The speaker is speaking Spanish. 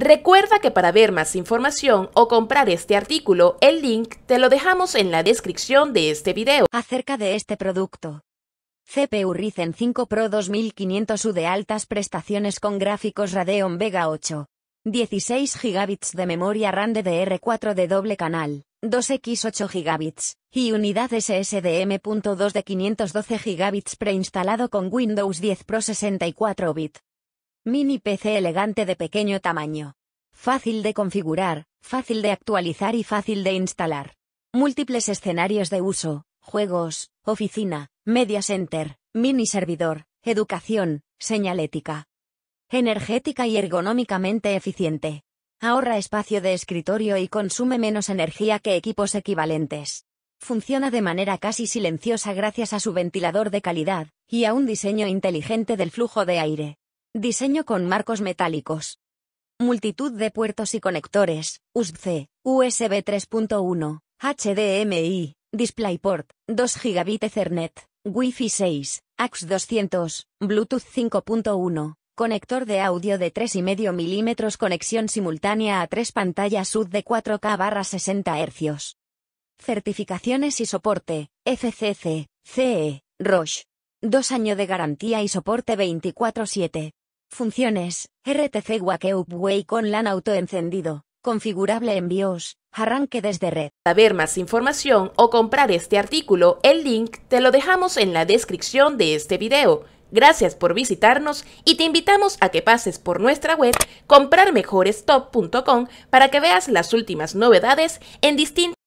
Recuerda que para ver más información o comprar este artículo, el link te lo dejamos en la descripción de este video. Acerca de este producto. CPU Ryzen 5 Pro 2500U de altas prestaciones con gráficos Radeon Vega 8. 16 GB de memoria RAM DDR4 de doble canal, 2X 8 GB, y unidad SSD M.2 de 512 GB preinstalado con Windows 10 Pro 64 bit. Mini PC elegante de pequeño tamaño. Fácil de configurar, fácil de actualizar y fácil de instalar. Múltiples escenarios de uso, juegos, oficina, media center, mini servidor, educación, señalética. Energética y ergonómicamente eficiente. Ahorra espacio de escritorio y consume menos energía que equipos equivalentes. Funciona de manera casi silenciosa gracias a su ventilador de calidad, y a un diseño inteligente del flujo de aire. Diseño con marcos metálicos. Multitud de puertos y conectores, USB-C, USB 3.1, HDMI, DisplayPort, 2 gigabit Ethernet, Wi-Fi 6, AX 200, Bluetooth 5.1, conector de audio de 3,5 milímetros, conexión simultánea a 3 pantallas sud de 4K barra 60 Hz. Certificaciones y soporte, FCC, CE, Roche. Dos años de garantía y soporte 24-7. Funciones, RTC Wake Up con Online Auto encendido, configurable en BIOS, arranque desde red. Para ver más información o comprar este artículo, el link te lo dejamos en la descripción de este video. Gracias por visitarnos y te invitamos a que pases por nuestra web comprarmejorestop.com para que veas las últimas novedades en distintos